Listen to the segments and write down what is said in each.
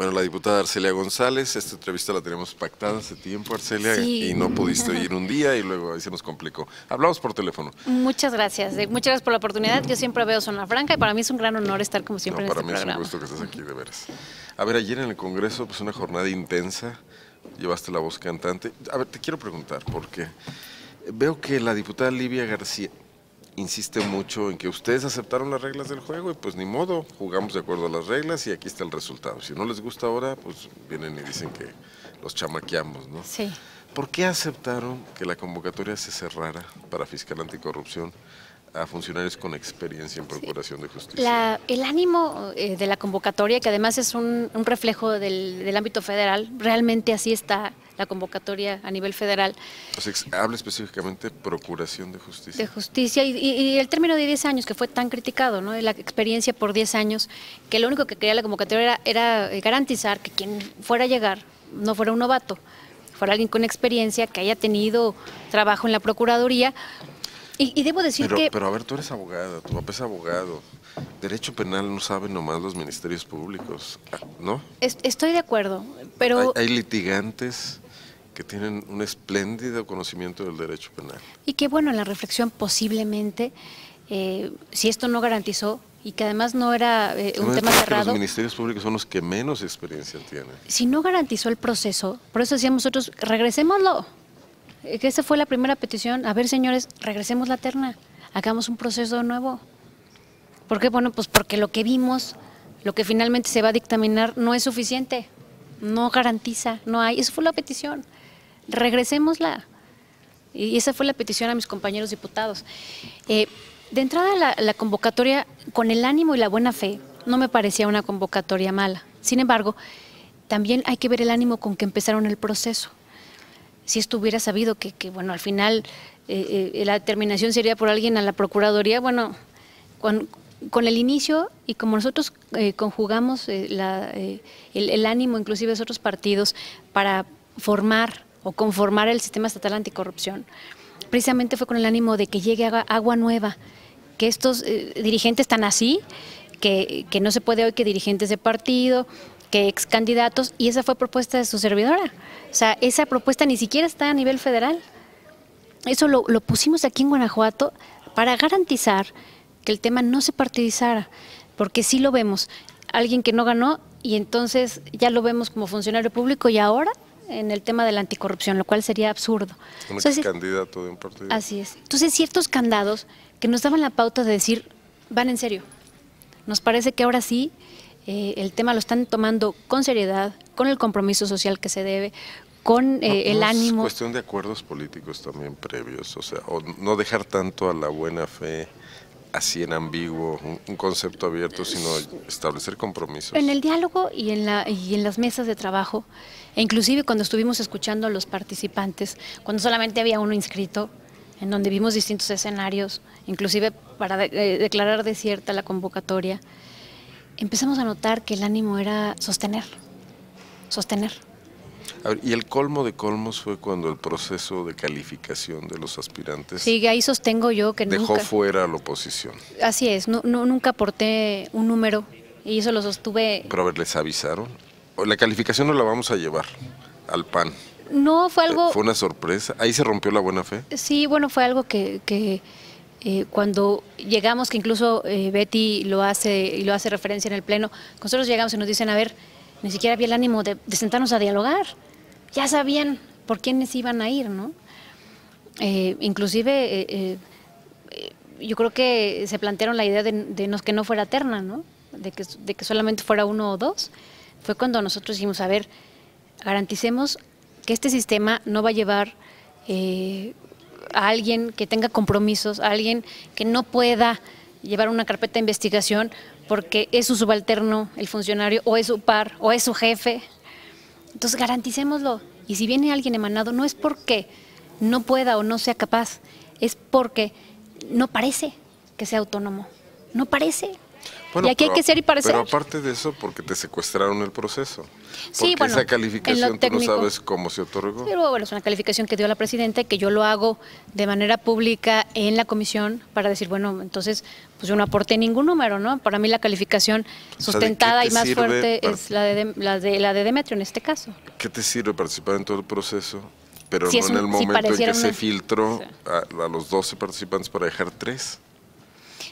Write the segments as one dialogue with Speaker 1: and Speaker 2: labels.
Speaker 1: Bueno, la diputada Arcelia González, esta entrevista la tenemos pactada hace tiempo, Arcelia, y no pudiste ir un día y luego ahí se nos complicó. Hablamos por teléfono.
Speaker 2: Muchas gracias, eh, muchas gracias por la oportunidad. Yo siempre veo Zona Franca y para mí es un gran honor estar como siempre en este programa. Para mí es
Speaker 1: un gusto que estés aquí, de veras. A ver, ayer en el Congreso, pues una jornada intensa, llevaste la voz cantante. A ver, te quiero preguntar, porque veo que la diputada Livia García, insiste mucho en que ustedes aceptaron las reglas del juego y pues ni modo, jugamos de acuerdo a las reglas y aquí está el resultado. Si no les gusta ahora, pues vienen y dicen que los chamaqueamos, ¿no? Sí. ¿Por qué aceptaron que la convocatoria se cerrara para fiscal anticorrupción a funcionarios con experiencia en procuración de justicia.
Speaker 2: el ánimo eh, de la convocatoria, que además es un, reflejo del, ámbito federal, realmente así está la convocatoria a nivel federal.
Speaker 1: habla específicamente Procuración de Justicia. De
Speaker 2: Justicia y, el término de 10 años que fue tan criticado, ¿no? La experiencia por 10 años, que lo único que quería la convocatoria era, eh, garantizar que quien fuera a llegar no fuera un novato, fuera alguien con experiencia, que haya tenido trabajo en la Procuraduría. Y, debo decir que... Pero
Speaker 1: a ver, tú eres abogada, tu papá es abogado. Derecho penal no saben nomás los ministerios públicos, ¿no?
Speaker 2: estoy de acuerdo, pero...
Speaker 1: hay litigantes que tienen un espléndido conocimiento del derecho penal.
Speaker 2: Y qué bueno, la reflexión posiblemente, eh, si esto no garantizó y que además no era eh, un tema cerrado. los
Speaker 1: ministerios públicos son los que menos experiencia tienen.
Speaker 2: Si no garantizó el proceso, por eso decíamos nosotros, regresémoslo. Que eh, esa fue la primera petición. A ver, señores, regresemos la terna, hagamos un proceso nuevo. ¿Por qué? Bueno, pues porque lo que vimos, lo que finalmente se va a dictaminar, no es suficiente, no garantiza, no hay. Eso fue la petición regresémosla. Y esa fue la petición a mis compañeros diputados. Eh, de entrada, la, convocatoria, con el ánimo y la buena fe, no me parecía una convocatoria mala. Sin embargo, también hay que ver el ánimo con que empezaron el proceso. Si estuviera sabido que, bueno, al final eh, eh, la determinación sería por alguien a la Procuraduría, bueno, con, el inicio y como nosotros conjugamos el, el ánimo, inclusive de otros partidos, para formar o conformar el sistema estatal anticorrupción, precisamente fue con el ánimo de que llegue agua nueva, que estos eh, dirigentes están así, que, no se puede hoy que dirigentes de partido, que ex candidatos, y esa fue propuesta de su servidora. O sea, esa propuesta ni siquiera está a nivel federal. Eso lo, lo pusimos aquí en Guanajuato para garantizar que el tema no se partidizara, porque sí lo vemos. Alguien que no ganó y entonces ya lo vemos como funcionario público y ahora en el tema de la anticorrupción, lo cual sería absurdo. Un
Speaker 1: candidato de un partido. Así
Speaker 2: es. Entonces, ciertos candados que nos daban la pauta de decir, van en serio. Nos parece que ahora sí eh, el tema lo están tomando con seriedad, con el compromiso social que se debe, con eh, el ánimo.
Speaker 1: Es cuestión de acuerdos políticos también previos, o sea, no dejar tanto a la buena fe así en ambiguo, un, concepto abierto, sino establecer compromisos. En
Speaker 2: el diálogo y en, las mesas de trabajo, e inclusive cuando estuvimos escuchando a los participantes, cuando solamente había uno inscrito, en donde vimos distintos escenarios, inclusive para declarar de, declarar desierta la convocatoria, empezamos a notar que el ánimo era sostener, sostener
Speaker 1: y el colmo de colmos fue cuando el proceso de calificación de los aspirantes. Sí,
Speaker 2: ahí sostengo yo que dejó
Speaker 1: fuera a la oposición.
Speaker 2: Así es, no, nunca aporté un número y eso lo sostuve.
Speaker 1: Pero a ver, ¿les avisaron? La calificación no la vamos a llevar al PAN.
Speaker 2: No, fue eh, algo. Fue
Speaker 1: una sorpresa. Ahí se rompió la buena fe.
Speaker 2: Sí, bueno, fue algo que, eh, cuando llegamos, que incluso eh, Betty lo hace y lo hace referencia en el pleno, nosotros llegamos y nos dicen, a ver, ni siquiera había el ánimo de, sentarnos a dialogar. Ya sabían por quiénes iban a ir, ¿no? Eh, inclusive, eh, eh, yo creo que se plantearon la idea de, que no fuera eterna, ¿no? De que, de que solamente fuera uno o dos. Fue cuando nosotros dijimos, a ver, garanticemos que este sistema no va a llevar a alguien que tenga compromisos, a alguien que no pueda llevar una carpeta de investigación porque es su subalterno el funcionario o es su par o es su jefe. Entonces garanticémoslo. Y si viene alguien emanado, no es porque no pueda o no sea capaz, es porque no parece que sea autónomo. No parece
Speaker 1: y aquí hay que ser y parecer. Pero aparte de eso, porque te secuestraron el proceso. porque esa calificación tú no sabes cómo se otorgó.
Speaker 2: Pero bueno, es una calificación que dio la presidenta, que yo lo hago de manera pública en la comisión para decir, bueno, entonces, pues yo no aporte ningún número, ¿no? Para mí la calificación sustentada y más fuerte es la de, la, de, Demetrio en este caso.
Speaker 1: ¿Qué te sirve participar en todo el proceso? Pero no en el momento en que se filtró a, los 12 participantes para dejar tres.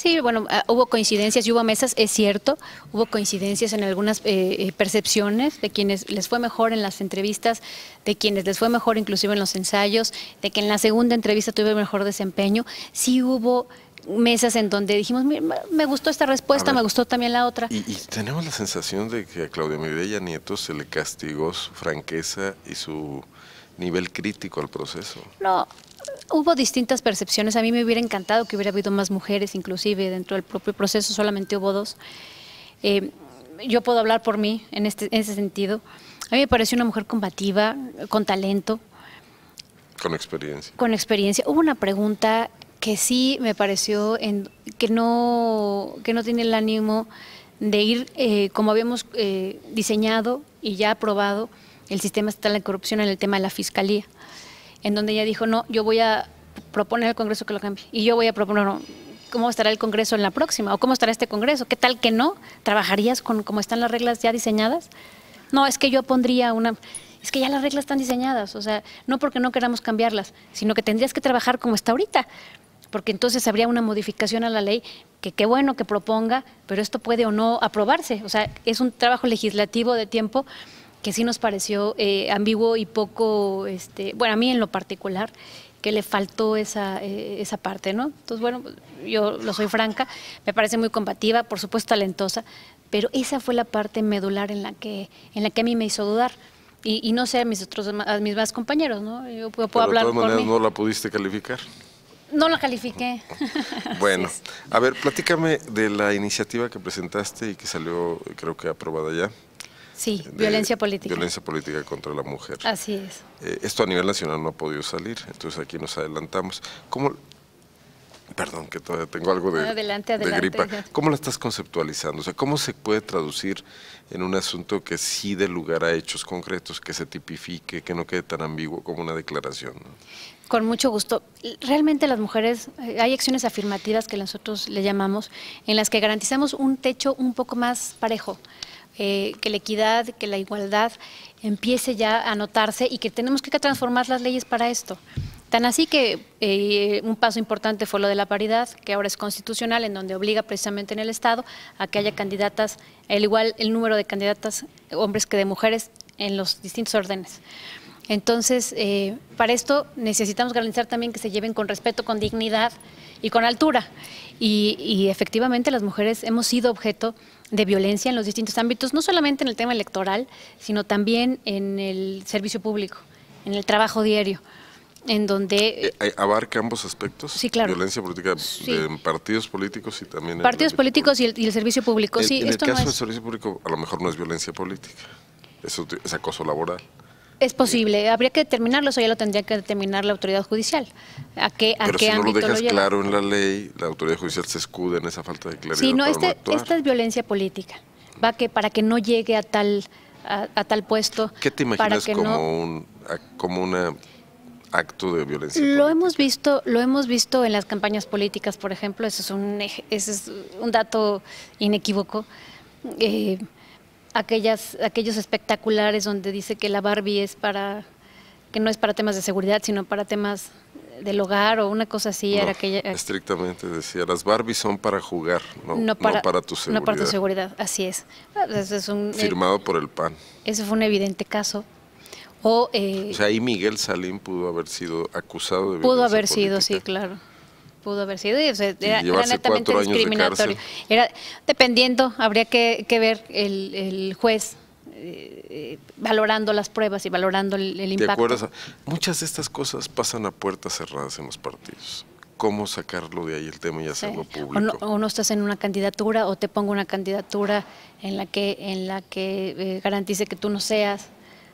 Speaker 2: Sí, bueno, ah, hubo coincidencias y hubo mesas, es cierto, hubo coincidencias en algunas eh, eh, percepciones de quienes les fue mejor en las entrevistas, de quienes les fue mejor inclusive en los ensayos, de que en la segunda entrevista tuve mejor desempeño. Sí hubo mesas en donde dijimos, me gustó esta respuesta, me gustó también la otra. Y,
Speaker 1: tenemos la sensación de que a Claudia Mireya Nieto se le castigó su franqueza y su nivel crítico al proceso.
Speaker 2: No, Hubo distintas percepciones. A mí me hubiera encantado que hubiera habido más mujeres, inclusive dentro del propio proceso, solamente hubo dos. Eh, yo puedo hablar por mí este, en, ese sentido. A mí me pareció una mujer combativa, con talento.
Speaker 1: Con experiencia.
Speaker 2: Con experiencia. Hubo una pregunta que sí me pareció en, que, no, que no tiene el ánimo de ir eh, como habíamos eh, diseñado y ya aprobado el sistema estatal de corrupción en el tema de la fiscalía en donde ella dijo, no, yo voy a proponer al Congreso que lo cambie. Y yo voy a proponer, no, ¿cómo estará el Congreso en la próxima? ¿O cómo estará este Congreso? ¿Qué tal que no? ¿Trabajarías con cómo están las reglas ya diseñadas? No, es que yo pondría una... Es que ya las reglas están diseñadas, o sea, no porque no queramos cambiarlas, sino que tendrías que trabajar como está ahorita, porque entonces habría una modificación a la ley que qué bueno que proponga, pero esto puede o no aprobarse, o sea, es un trabajo legislativo de tiempo que sí nos pareció eh, ambiguo y poco, este, bueno, a mí en lo particular, que le faltó esa, eh, esa parte, ¿no? Entonces, bueno, yo lo soy franca, me parece muy combativa, por supuesto talentosa, pero esa fue la parte medular en la que, en la que a mí me hizo dudar. Y, no sé a mis otros a mis más compañeros, ¿no? Yo puedo, hablar. De todas maneras, ¿no
Speaker 1: la pudiste calificar?
Speaker 2: No la califiqué.
Speaker 1: Bueno, a ver, platícame de la iniciativa que presentaste y que salió, creo que aprobada ya.
Speaker 2: Sí, violencia política.
Speaker 1: Violencia política contra la mujer. Así es. Eh, esto a nivel nacional no ha podido salir, entonces aquí nos adelantamos. ¿Cómo, perdón, que todavía tengo algo de,
Speaker 2: adelante, adelante. gripa.
Speaker 1: ¿Cómo la estás conceptualizando? O sea, ¿cómo se puede traducir en un asunto que sí dé lugar a hechos concretos, que se tipifique, que no quede tan ambiguo como una declaración?
Speaker 2: Con mucho gusto. Realmente las mujeres, eh, hay acciones afirmativas que nosotros le llamamos, en las que garantizamos un techo un poco más parejo eh, que la equidad, que la igualdad empiece ya a notarse y que tenemos que transformar las leyes para esto. Tan así que eh, un paso importante fue lo de la paridad, que ahora es constitucional, en donde obliga precisamente en el Estado a que haya candidatas, el igual el número de candidatas, hombres que de mujeres, en los distintos órdenes. Entonces, eh, para esto necesitamos garantizar también que se lleven con respeto, con dignidad y con altura. y efectivamente las mujeres hemos sido objeto de violencia en los distintos ámbitos, no solamente en el tema electoral, sino también en el servicio público, en el trabajo diario, en donde... Eh,
Speaker 1: eh, ¿Abarca ambos aspectos? Sí, claro. Violencia política en eh, partidos políticos y también... Partidos
Speaker 2: políticos y el, servicio público, sí. En el caso del
Speaker 1: servicio público, a lo mejor no es violencia política, es acoso laboral.
Speaker 2: Es posible, habría que determinarlo, eso ya lo tendría que determinar la autoridad judicial. ¿A qué, a Pero si no lo dejas claro
Speaker 1: en la ley, la autoridad judicial se escude en esa falta de claridad. Sí, no, este, esta es
Speaker 2: violencia política, va que para que no llegue a tal, a, tal puesto. ¿Qué te imaginas que como,
Speaker 1: un, como una acto de violencia.
Speaker 2: Lo hemos visto, lo hemos visto en las campañas políticas, por ejemplo, eso es un, ese es un dato inequívoco. Eh, aquellas, aquellos espectaculares donde dice que la Barbie es para, que no es para temas de seguridad, sino para temas del hogar o una cosa así era aquella. Eh.
Speaker 1: Estrictamente decía, las Barbies son para jugar, no, para, tu seguridad. No para tu seguridad,
Speaker 2: así es. Ah, pues, es un, eh, Firmado por el PAN. Ese fue un evidente caso. Eh, o, sea,
Speaker 1: ahí Miguel Salín pudo haber sido acusado de Pudo haber sido,
Speaker 2: sí, claro pudo haber sido. Y, era, netamente discriminatorio. dependiendo, habría que, que ver el, el juez eh, eh, valorando las pruebas y valorando el, impacto.
Speaker 1: Muchas de estas cosas pasan a puertas cerradas en los partidos cómo sacarlo de ahí el tema y hacerlo público.
Speaker 2: O no, estás en una candidatura o te pongo una candidatura en la que en la que eh, garantice que tú no seas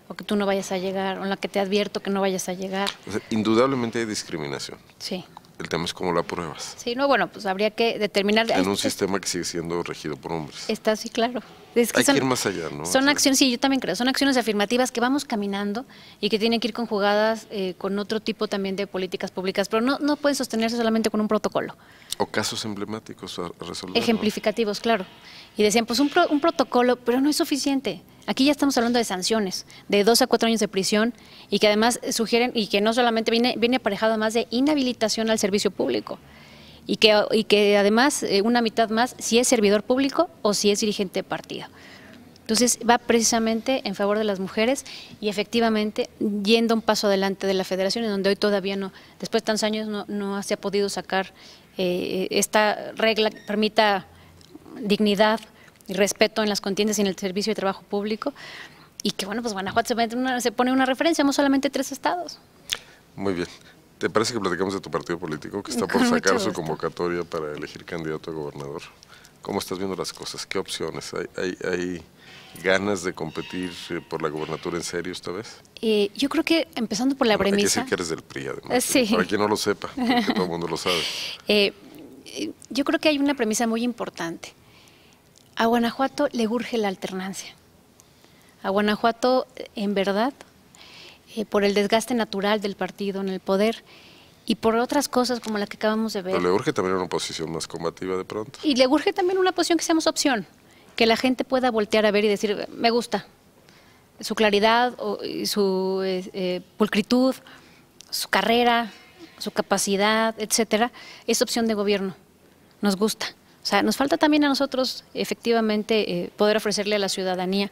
Speaker 2: o que tú no vayas a llegar o en la que te advierto que no vayas a llegar.
Speaker 1: indudablemente hay discriminación. Sí. El tema es cómo la pruebas.
Speaker 2: Sí, no, bueno, pues habría que determinar... En un
Speaker 1: sistema que sigue siendo regido por hombres.
Speaker 2: Está, sí, claro. Hay son, que ir más
Speaker 1: allá, ¿no? Son
Speaker 2: acciones, sí, yo también creo, son acciones afirmativas que vamos caminando y que tienen que ir conjugadas eh, con otro tipo también de políticas públicas, pero no, no pueden sostenerse solamente con un protocolo.
Speaker 1: O casos emblemáticos a resolver.
Speaker 2: Ejemplificativos, claro. Y decían, pues un, un protocolo, pero no es suficiente. Aquí ya estamos hablando de sanciones, de dos a cuatro años de prisión y que además sugieren y que no solamente viene, viene aparejado más de inhabilitación al servicio público y que, y que además eh, una mitad más si es servidor público o si es dirigente de partido. Entonces va precisamente en favor de las mujeres y efectivamente yendo un paso adelante de la federación en donde hoy todavía no, después de tantos años no, no se ha podido sacar eh, esta regla que permita dignidad y respeto en las contiendas y en el servicio de trabajo público. Y que bueno, pues Guanajuato se, se pone una referencia, somos solamente tres estados.
Speaker 1: Muy bien. ¿Te parece que platicamos de tu partido político que está por sacar su convocatoria para elegir candidato a gobernador? ¿Cómo estás viendo las cosas? ¿Qué opciones? ¿Hay, hay, ganas de competir eh, por la gobernatura en serio esta vez?
Speaker 2: Eh, yo creo que empezando por la premisa... Hay que, que
Speaker 1: eres del PRI, además. Eh, para quien no lo sepa, todo el mundo lo sabe.
Speaker 2: Eh, yo creo que hay una premisa muy importante. A Guanajuato le urge la alternancia. A Guanajuato, en verdad, eh, por el desgaste natural del partido en el poder, y por otras cosas como la que acabamos de ver. le
Speaker 1: urge también una posición más combativa de pronto.
Speaker 2: Y le urge también una posición que seamos opción, que la gente pueda voltear a ver y decir, me gusta. Su claridad, o, su eh, eh, pulcritud, su carrera, su capacidad, etcétera, es opción de gobierno. Nos gusta. O sea, nos falta también a nosotros efectivamente eh, poder ofrecerle a la ciudadanía,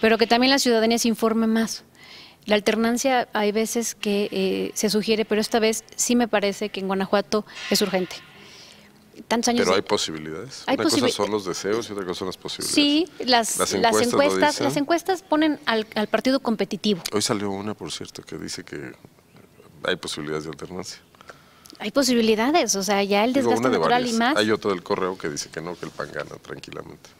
Speaker 2: pero que también la ciudadanía se informe más. La alternancia hay veces que eh, se sugiere, pero esta vez sí me parece que en Guanajuato es urgente. pero hay
Speaker 1: posibilidades. ¿Hay una cosa son los deseos y otra cosa son las posibilidades. Sí,
Speaker 2: las, encuestas, las encuestas, ponen al partido competitivo.
Speaker 1: Hoy salió una, por cierto, que dice que hay posibilidades de alternancia.
Speaker 2: Hay posibilidades, o sea, ya el desgaste natural y más. Hay
Speaker 1: otro del correo que dice que no, que el pan gana tranquilamente.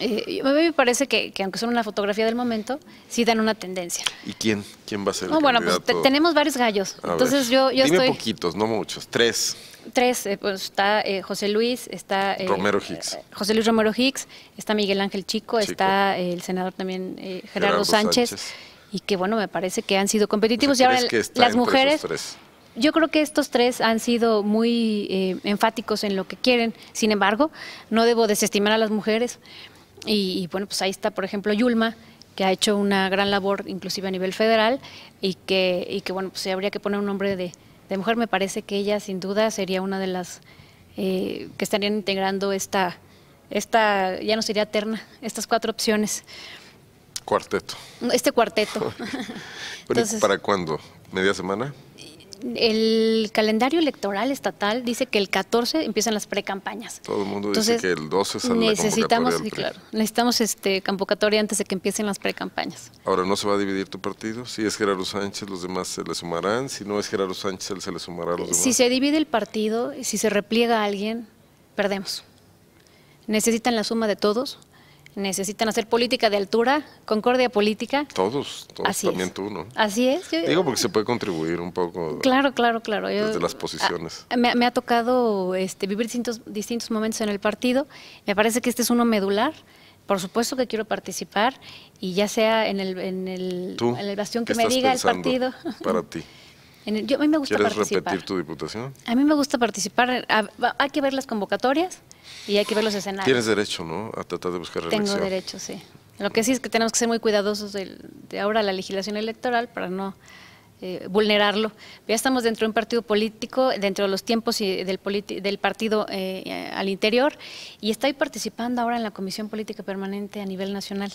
Speaker 2: Eh, a mí me parece que, aunque son una fotografía del momento, sí dan una tendencia.
Speaker 1: ¿Y quién? ¿Quién va a ser el Bueno, pues tenemos
Speaker 2: varios gallos. Entonces yo, yo
Speaker 1: poquitos, no muchos, tres.
Speaker 2: Tres, eh, pues está eh, José Luis, está... Romero Hicks. José Luis Romero Hicks, está Miguel Ángel Chico, está el senador también Gerardo, Sánchez, y que bueno, me parece que han sido competitivos. y ahora las mujeres yo creo que estos tres han sido muy eh, enfáticos en lo que quieren. Sin embargo, no debo desestimar a las mujeres. Y, bueno, pues ahí está, por ejemplo, Yulma, que ha hecho una gran labor, inclusive a nivel federal, y que, que bueno, pues habría que poner un nombre de, mujer. Me parece que ella, sin duda, sería una de las eh, que estarían integrando esta, esta, ya no sería terna, estas cuatro opciones. Cuarteto. Este cuarteto.
Speaker 1: Entonces, ¿Para cuándo? ¿Media semana?
Speaker 2: el calendario electoral estatal dice que el 14 empiezan las precampañas.
Speaker 1: Todo el mundo dice que el 12 es necesitamos,
Speaker 2: necesitamos este convocatoria antes de que empiecen las precampañas.
Speaker 1: Ahora, ¿no se va a dividir tu partido? Si es Gerardo Sánchez, los demás se le sumarán. Si no es Gerardo Sánchez, él se le sumará a los eh, demás. Si se
Speaker 2: divide el partido, si se repliega a alguien, perdemos. Necesitan la suma de todos necesitan hacer política de altura, concordia política.
Speaker 1: Todos, todos también tú, ¿no?
Speaker 2: Así es. Digo porque
Speaker 1: se puede contribuir un poco.
Speaker 2: Claro, claro, claro. desde las posiciones. me, ha tocado este, vivir distintos, distintos momentos en el partido. Me parece que este es uno medular. Por supuesto que quiero participar y ya sea en el, en el, en el bastión que me diga el partido. Para ti me gusta ¿Quieres repetir
Speaker 1: tu diputación?
Speaker 2: A mí me gusta participar. hay que ver las convocatorias y hay que ver los escenarios. Tienes
Speaker 1: derecho, ¿no? A tratar de buscar reelección. Tengo derecho,
Speaker 2: sí. Lo que sí es que tenemos que ser muy cuidadosos de ahora la legislación electoral para no eh, vulnerarlo. Ya estamos dentro de un partido político, dentro de los tiempos y del, del partido eh, eh, al interior, y estoy participando ahora en la Comisión Política Permanente a nivel nacional.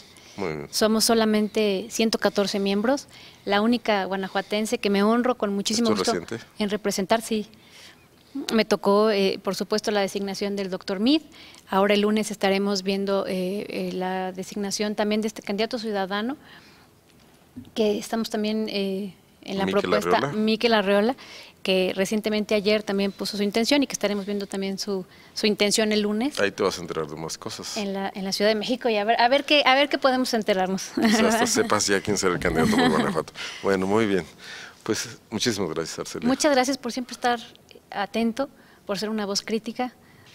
Speaker 2: Somos solamente 114 miembros, la única guanajuatense que me honro con muchísimo gusto en representar, sí. Me tocó, por supuesto, la designación del doctor Mid, Ahora el lunes estaremos viendo la designación también de este candidato ciudadano, que estamos también en la propuesta Miquel Arreola, que recientemente ayer también puso su intención y que estaremos viendo también su, intención el lunes.
Speaker 1: Ahí te vas a enterar de más cosas.
Speaker 2: En la, en la Ciudad de México y a ver, a ver qué, a ver qué podemos enterarnos. hasta
Speaker 1: sepas ya quién será el candidato por Guanajuato. Bueno, muy bien. Pues muchísimas gracias, Arcelia. Muchas
Speaker 2: gracias por siempre estar atento, por ser una voz crítica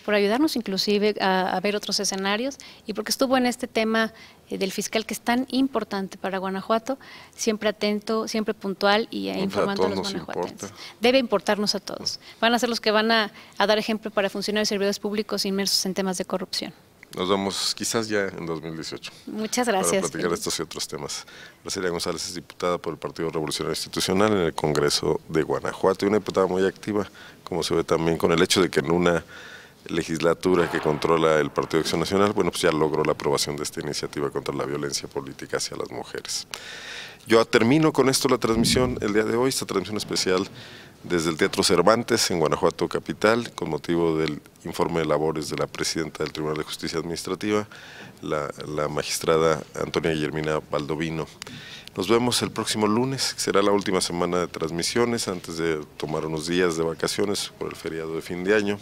Speaker 2: por ayudarnos inclusive a, ver otros escenarios y porque estuvo en este tema eh, del fiscal que es tan importante para Guanajuato, siempre atento, siempre puntual y eh, informando a, los guanajuatenses. Debe importarnos a todos. Van a ser los que van a, dar ejemplo para funcionarios y servidores públicos inmersos en temas de corrupción.
Speaker 1: Nos vemos quizás ya en 2018. Muchas gracias. Para platicar estos y otros temas. Graciela González es diputada por el Partido Revolucionario Institucional en el Congreso de Guanajuato y una diputada muy activa, como se ve también con el hecho de que en una legislatura que controla el Partido de Acción Nacional, bueno, pues ya logró la aprobación de esta iniciativa contra la violencia política hacia las mujeres. Yo termino con esto la transmisión el día de hoy, esta transmisión especial desde el Teatro Cervantes en Guanajuato Capital, con motivo del informe de labores de la presidenta del Tribunal de Justicia Administrativa, la, magistrada Antonia Guillermina Baldovino. Nos vemos el próximo lunes, que será la última semana de transmisiones, antes de tomar unos días de vacaciones por el feriado de fin de año.